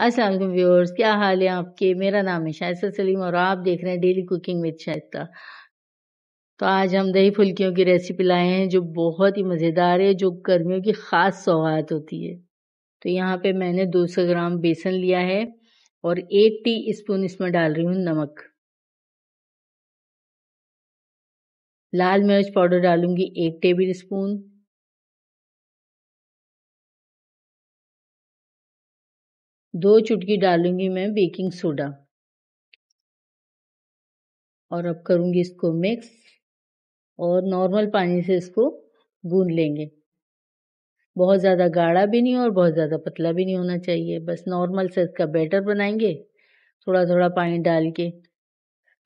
Aslam viewers क्या हाल है आपके मेरा नाम है शायसा सलीम और आप देख रहे हैं डेली कुकिंग विद शाइस्ता तो आज हम दही फुल्कियों की रेसिपी लाए हैं जो बहुत ही मज़ेदार है जो गर्मियों की ख़ास सौगात होती है तो यहाँ पे मैंने 200 ग्राम बेसन लिया है और एक टी स्पून इसमें डाल रही हूँ नमक लाल मिर्च पाउडर डालूंगी एक टेबल स्पून दो चुटकी डालूंगी मैं बेकिंग सोडा और अब करूंगी इसको मिक्स और नॉर्मल पानी से इसको गून लेंगे बहुत ज़्यादा गाढ़ा भी नहीं और बहुत ज़्यादा पतला भी नहीं होना चाहिए बस नॉर्मल से इसका बैटर बनाएंगे थोड़ा थोड़ा पानी डाल के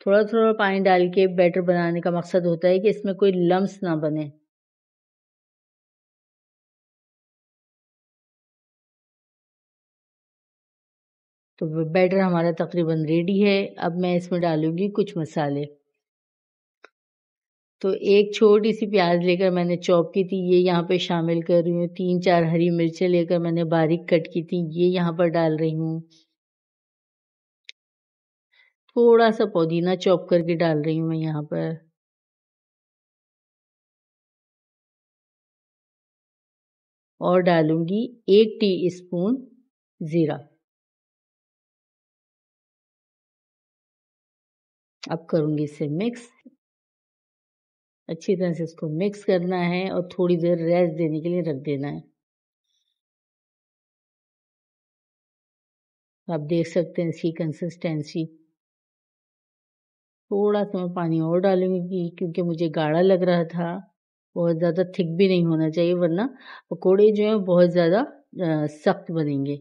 थोड़ा थोड़ा पानी डाल के बैटर बनाने का मकसद होता है कि इसमें कोई लम्स ना बने तो बैटर हमारा तकरीबन रेडी है अब मैं इसमें डालूंगी कुछ मसाले तो एक छोटी सी प्याज लेकर मैंने चॉप की थी ये यहाँ पे शामिल कर रही हूँ तीन चार हरी मिर्चें लेकर मैंने बारीक कट की थी ये यहाँ पर डाल रही हूँ थोड़ा सा पुदीना चॉप करके डाल रही हूँ मैं यहाँ पर और डालूंगी एक टी स्पून ज़ीरा अब करूँगी इसे मिक्स अच्छी तरह से इसको मिक्स करना है और थोड़ी देर रेस्ट देने के लिए रख देना है आप देख सकते हैं इसकी कंसिस्टेंसी थोड़ा सा मैं पानी और डालूंगी क्योंकि मुझे गाढ़ा लग रहा था बहुत ज़्यादा थिक भी नहीं होना चाहिए वरना पकोड़े जो हैं बहुत ज़्यादा सख्त बनेंगे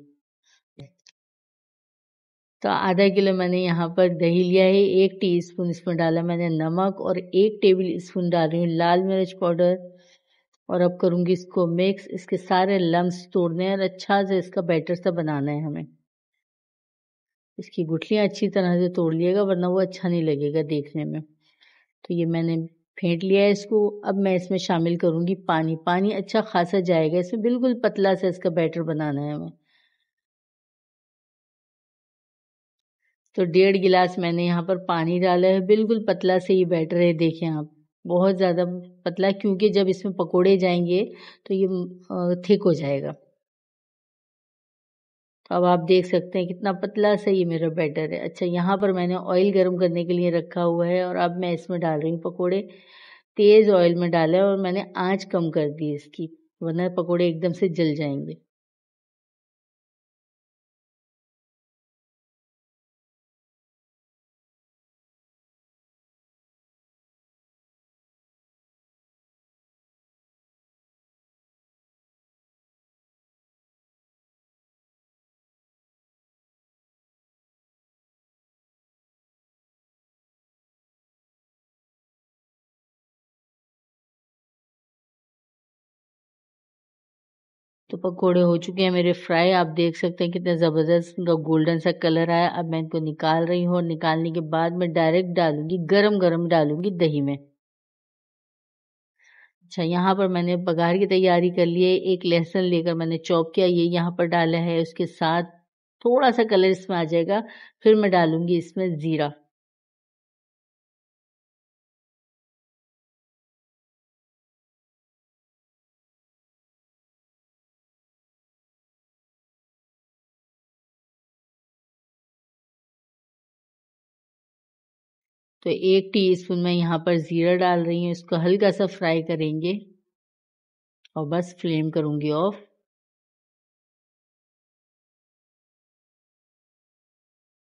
तो आधा किलो मैंने यहाँ पर दही लिया है एक टी स्पून इसमें डाला मैंने नमक और एक टेबल स्पून डाल रही हूँ लाल मिर्च पाउडर और अब करूँगी इसको मिक्स इसके सारे लम्स तोड़ने हैं और अच्छा से इसका बैटर सा बनाना है हमें इसकी गुठलियाँ अच्छी तरह से तोड़ लिएगा वरना वो अच्छा नहीं लगेगा देखने में तो ये मैंने फेंट लिया है इसको अब मैं इसमें शामिल करूँगी पानी पानी अच्छा खासा जाएगा इसमें बिल्कुल पतला सा इसका बैटर बनाना है हमें तो डेढ़ गिलास मैंने यहाँ पर पानी डाला है बिल्कुल पतला से ही बैटर है देखें आप बहुत ज़्यादा पतला क्योंकि जब इसमें पकोड़े जाएंगे तो ये थिक हो जाएगा अब आप देख सकते हैं कितना पतला सा ये मेरा बैटर है अच्छा यहाँ पर मैंने ऑयल गर्म करने के लिए रखा हुआ है और अब मैं इसमें डाल रही हूँ पकोड़े तेज़ ऑयल में डाला है और मैंने आँच कम कर दी इसकी वरना पकोड़े एकदम से जल जाएंगे तो पकोड़े हो चुके हैं मेरे फ्राई आप देख सकते हैं कितना ज़बरदस्त उनका गोल्डन सा कलर आया अब मैं इनको निकाल रही हूँ और निकालने के बाद मैं डायरेक्ट डालूंगी गरम गरम डालूंगी दही में अच्छा यहाँ पर मैंने बघार की तैयारी कर ली है एक लहसुन लेकर मैंने चॉप किया ये यहाँ पर डाला है उसके साथ थोड़ा सा कलर इसमें आ जाएगा फिर मैं डालूंगी इसमें ज़ीरा तो एक टीस्पून मैं यहाँ पर ज़ीरा डाल रही हूँ इसको हल्का सा फ्राई करेंगे और बस फ्लेम करूँगी ऑफ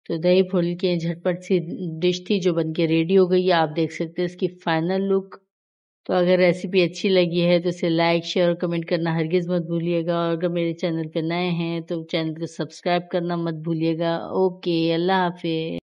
तो दही फूल के झटपट सी डिश थी जो बनके रेडी हो गई है आप देख सकते हैं इसकी फाइनल लुक तो अगर रेसिपी अच्छी लगी है तो इसे लाइक शेयर और कमेंट करना हरगिज़ मत भूलिएगा और अगर मेरे चैनल पर नए हैं तो चैनल को सब्सक्राइब करना मत भूलिएगा ओके अल्लाह हाफि